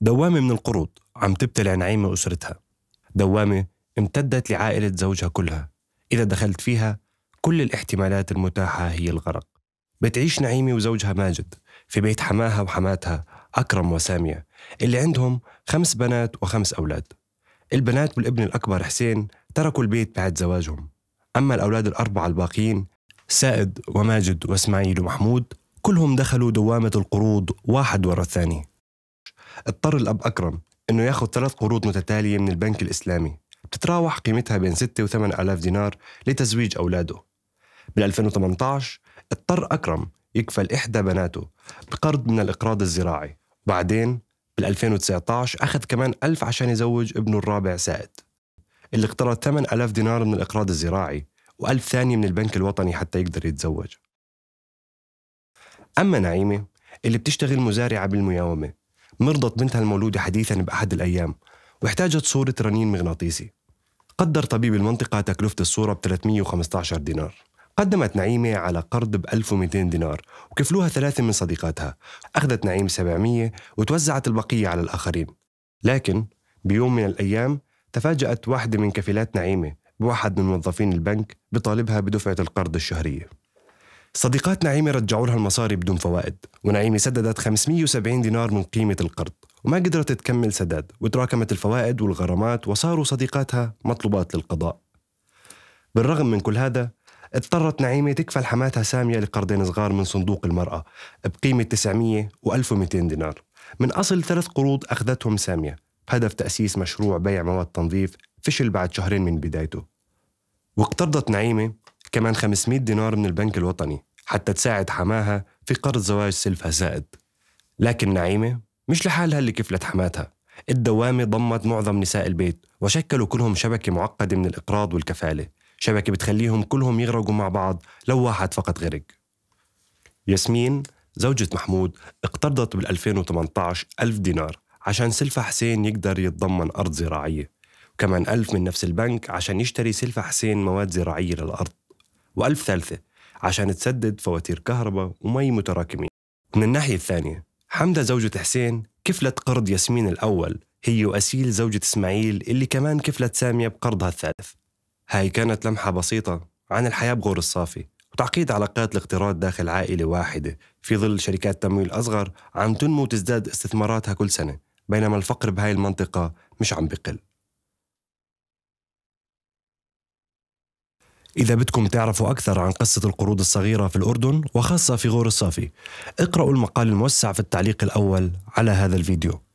دوامة من القروض عم تبتلع نعيمة وأسرتها دوامة امتدت لعائلة زوجها كلها إذا دخلت فيها كل الاحتمالات المتاحة هي الغرق بتعيش نعيمة وزوجها ماجد في بيت حماها وحماتها أكرم وسامية اللي عندهم خمس بنات وخمس أولاد البنات والابن الأكبر حسين تركوا البيت بعد زواجهم أما الأولاد الأربعة الباقيين سائد وماجد واسماعيل ومحمود كلهم دخلوا دوامة القروض واحد ورا الثاني اضطر الأب أكرم أنه ياخذ ثلاث قروض متتالية من البنك الإسلامي بتتراوح قيمتها بين 6 و 8000 دينار لتزويج أولاده بال 2018 اضطر أكرم يكفل إحدى بناته بقرض من الإقراض الزراعي وبعدين بال 2019 أخذ كمان ألف عشان يزوج ابنه الرابع سائد اللي اقترض 8000 دينار من الإقراض الزراعي و1000 ثانية من البنك الوطني حتى يقدر يتزوج أما نعيمة اللي بتشتغل مزارعة بالمياومة مرضت بنتها المولودة حديثا بأحد الأيام واحتاجت صورة رنين مغناطيسي قدر طبيب المنطقة تكلفة الصورة ب 315 دينار قدمت نعيمة على قرض ب 1200 دينار وكفلوها ثلاثة من صديقاتها أخذت نعيم 700 وتوزعت البقية على الآخرين لكن بيوم من الأيام تفاجأت واحدة من كفيلات نعيمة بواحد من موظفين البنك بطالبها بدفعة القرض الشهرية صديقات نعيمة رجعوا لها المصاري بدون فوائد ونعيمة سددت 570 دينار من قيمة القرض وما قدرت تكمل سداد وتراكمت الفوائد والغرامات وصاروا صديقاتها مطلوبات للقضاء بالرغم من كل هذا اضطرت نعيمة تكفل حماتها سامية لقرضين صغار من صندوق المرأة بقيمة 900 و 1200 دينار من أصل ثلاث قروض أخذتهم سامية بهدف تأسيس مشروع بيع مواد تنظيف فشل بعد شهرين من بدايته واقترضت نعيمة كمان 500 دينار من البنك الوطني حتى تساعد حماها في قرض زواج سلفها زائد لكن نعيمة مش لحالها اللي كفلت حماتها الدوامة ضمت معظم نساء البيت وشكلوا كلهم شبكة معقدة من الإقراض والكفالة شبكة بتخليهم كلهم يغرقوا مع بعض لو واحد فقط غرق ياسمين زوجة محمود اقترضت بال 2018 ألف دينار عشان سلفة حسين يقدر يتضمن أرض زراعية وكمان ألف من نفس البنك عشان يشتري سلفة حسين مواد زراعية للأرض وألف ثالثة عشان تسدد فواتير كهرباء ومي متراكمين من الناحية الثانية حمدة زوجة حسين كفلت قرض ياسمين الأول هي وأسيل زوجة إسماعيل اللي كمان كفلت سامية بقرضها الثالث هاي كانت لمحة بسيطة عن الحياة بغور الصافي وتعقيد علاقات الاقتراض داخل عائلة واحدة في ظل شركات تمويل أصغر عم تنمو وتزداد استثماراتها كل سنة بينما الفقر بهاي المنطقة مش عم بقل إذا بدكم تعرفوا أكثر عن قصة القروض الصغيرة في الأردن وخاصة في غور الصافي اقرأوا المقال الموسع في التعليق الأول على هذا الفيديو